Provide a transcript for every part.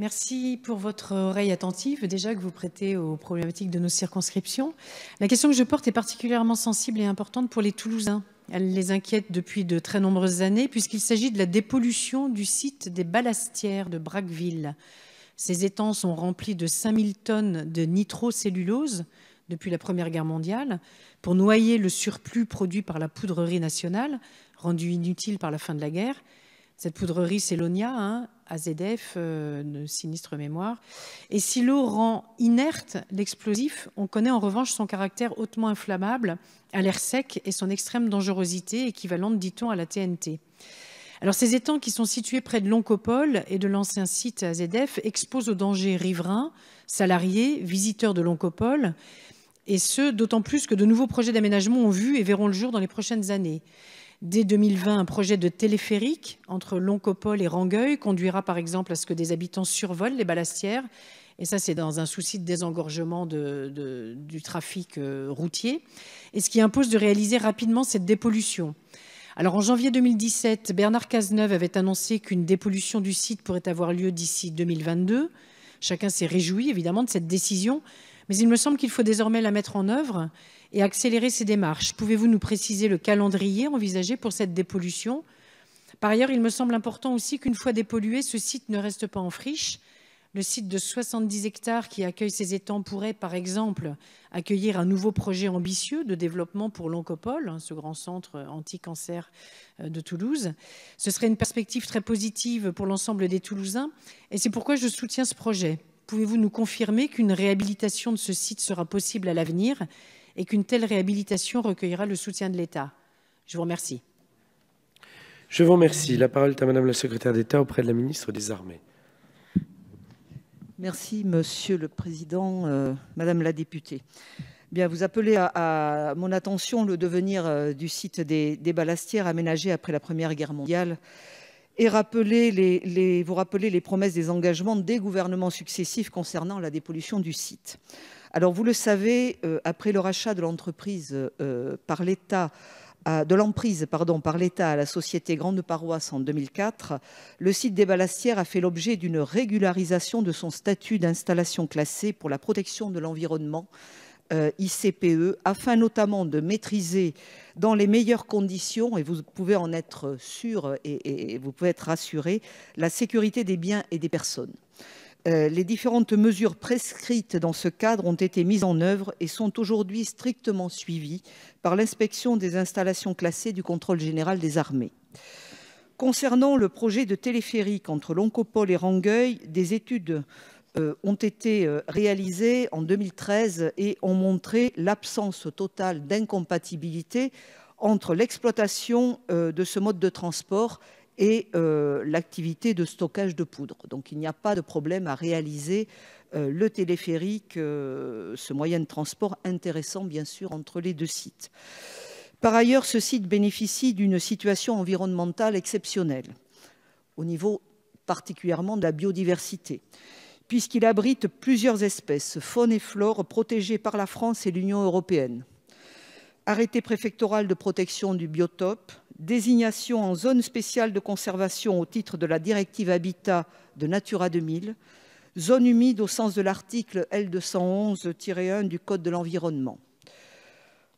Merci pour votre oreille attentive déjà que vous prêtez aux problématiques de nos circonscriptions. La question que je porte est particulièrement sensible et importante pour les Toulousains. Elle les inquiète depuis de très nombreuses années puisqu'il s'agit de la dépollution du site des Balastières de Braqueville. Ces étangs sont remplis de 5000 tonnes de nitrocellulose depuis la Première Guerre mondiale pour noyer le surplus produit par la poudrerie nationale, rendu inutile par la fin de la guerre, cette poudrerie, c'est l'ONIA, hein, AZF, euh, sinistre mémoire. Et si l'eau rend inerte l'explosif, on connaît en revanche son caractère hautement inflammable à l'air sec et son extrême dangerosité, équivalente, dit-on, à la TNT. Alors, ces étangs qui sont situés près de l'Oncopole et de l'ancien site AZF exposent aux dangers riverains, salariés, visiteurs de l'Oncopole, et ce, d'autant plus que de nouveaux projets d'aménagement ont vu et verront le jour dans les prochaines années. Dès 2020, un projet de téléphérique entre Loncopole et Rangueil conduira par exemple à ce que des habitants survolent les balastières. Et ça, c'est dans un souci de désengorgement du trafic euh, routier. Et ce qui impose de réaliser rapidement cette dépollution. Alors en janvier 2017, Bernard Cazeneuve avait annoncé qu'une dépollution du site pourrait avoir lieu d'ici 2022. Chacun s'est réjoui évidemment de cette décision, mais il me semble qu'il faut désormais la mettre en œuvre et accélérer ses démarches. Pouvez-vous nous préciser le calendrier envisagé pour cette dépollution Par ailleurs, il me semble important aussi qu'une fois dépollué, ce site ne reste pas en friche. Le site de 70 hectares qui accueille ces étangs pourrait, par exemple, accueillir un nouveau projet ambitieux de développement pour l'Oncopole, hein, ce grand centre anti-cancer euh, de Toulouse. Ce serait une perspective très positive pour l'ensemble des Toulousains et c'est pourquoi je soutiens ce projet pouvez-vous nous confirmer qu'une réhabilitation de ce site sera possible à l'avenir et qu'une telle réhabilitation recueillera le soutien de l'État Je vous remercie. Je vous remercie. La parole est à Madame la Secrétaire d'État auprès de la Ministre des Armées. Merci, Monsieur le Président, euh, Madame la députée. Eh bien, vous appelez à, mon attention le devenir euh, du site des, balastières ballastières aménagé après la Première Guerre mondiale et rappeler les, vous rappeler les promesses des engagements des gouvernements successifs concernant la dépollution du site. Alors vous le savez, euh, après le rachat de l'entreprise euh, par l'État, de l'emprise pardon, par l'État à la société Grande Paroisse en 2004, le site des Balastières a fait l'objet d'une régularisation de son statut d'installation classée pour la protection de l'environnement euh, ICPE, afin notamment de maîtriser dans les meilleures conditions, et vous pouvez en être sûr et, vous pouvez être rassuré, la sécurité des biens et des personnes. Euh, les différentes mesures prescrites dans ce cadre ont été mises en œuvre et sont aujourd'hui strictement suivies par l'inspection des installations classées du contrôle général des armées. Concernant le projet de téléphérique entre l'Oncopole et Rangueil, des études euh, ont été euh, réalisées en 2013 et ont montré l'absence totale d'incompatibilité entre l'exploitation euh, de ce mode de transport et l'activité de stockage de poudre. Donc il n'y a pas de problème à réaliser le téléphérique, ce moyen de transport intéressant bien sûr entre les deux sites. Par ailleurs, ce site bénéficie d'une situation environnementale exceptionnelle, au niveau particulièrement de la biodiversité puisqu'il abrite plusieurs espèces, faune et flore, protégées par la France et l'Union européenne. Arrêté préfectoral de protection du biotope, désignation en zone spéciale de conservation au titre de la directive Habitat de Natura 2000, zone humide au sens de l'article L211-1 du Code de l'environnement.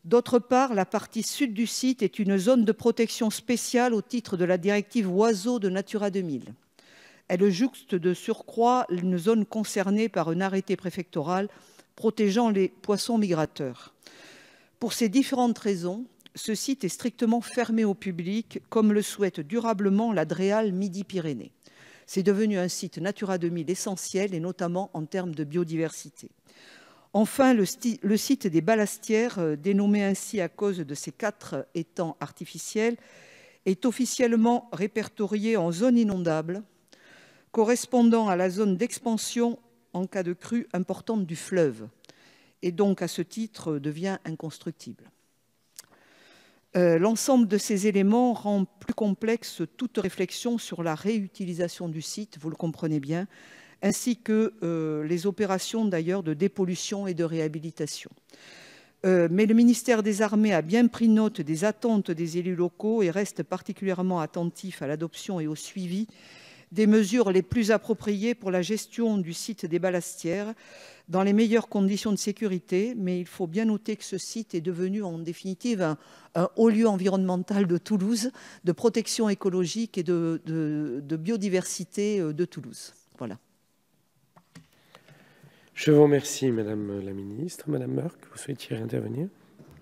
D'autre part, la partie sud du site est une zone de protection spéciale au titre de la directive Oiseaux de Natura 2000. Elle jouxte de surcroît une zone concernée par un arrêté préfectoral protégeant les poissons migrateurs. Pour ces différentes raisons, ce site est strictement fermé au public, comme le souhaite durablement la Midi-Pyrénées. C'est devenu un site Natura 2000 essentiel, et notamment en termes de biodiversité. Enfin, le, le site des Balastières, euh, dénommé ainsi à cause de ses quatre étangs artificiels, est officiellement répertorié en zone inondable, correspondant à la zone d'expansion en cas de crue importante du fleuve, et donc à ce titre devient inconstructible. Euh, l'ensemble de ces éléments rend plus complexe toute réflexion sur la réutilisation du site, vous le comprenez bien, ainsi que euh, les opérations d'ailleurs de dépollution et de réhabilitation. Euh, mais le ministère des Armées a bien pris note des attentes des élus locaux et reste particulièrement attentif à l'adoption et au suivi des mesures les plus appropriées pour la gestion du site des Balastières dans les meilleures conditions de sécurité, mais il faut bien noter que ce site est devenu en définitive un, haut lieu environnemental de Toulouse, de protection écologique et de, biodiversité euh, de Toulouse. Voilà. Je vous remercie, Madame la Ministre. Madame Merck. vous souhaitiez intervenir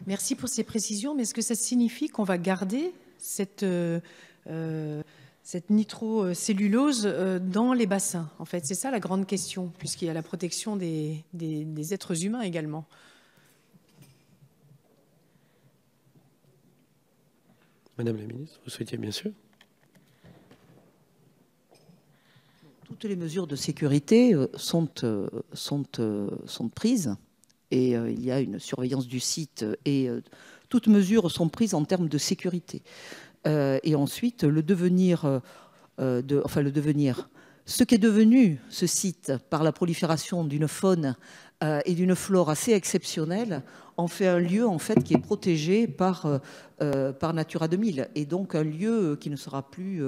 Merci pour ces précisions, mais est-ce que ça signifie qu'on va garder cette euh, euh, cette nitrocellulose euh, dans les bassins En fait, c'est ça la grande question, puisqu'il y a la protection des, êtres humains également. Madame la ministre, vous souhaitiez bien sûr Toutes les mesures de sécurité euh, sont, euh, sont, sont prises et il y a une surveillance du site et toutes mesures sont prises en termes de sécurité. Euh, et ensuite, le devenir, euh, euh, de, enfin le devenir, ce qu'est devenu ce site par la prolifération d'une faune et d'une flore assez exceptionnelle en fait un lieu en fait qui est protégé par, par Natura 2000 et donc un lieu qui ne sera plus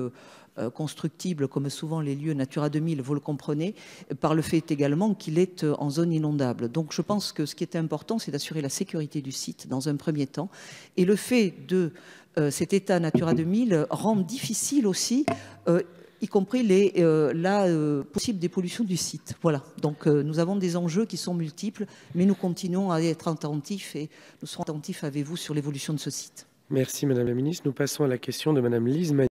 euh, constructible, comme souvent les lieux Natura 2000, vous le comprenez, par le fait également qu'il est euh, en zone inondable. Donc je pense que ce qui est important, c'est d'assurer la sécurité du site dans un premier temps. Et le fait de euh, cet état Natura 2000 rend difficile aussi y compris les, la possible dépollution du site. Voilà. Donc nous avons des enjeux qui sont multiples, mais nous continuons à être attentifs et nous serons attentifs avec vous sur l'évolution de ce site. Merci Madame la Ministre. Nous passons à la question de Madame Lise.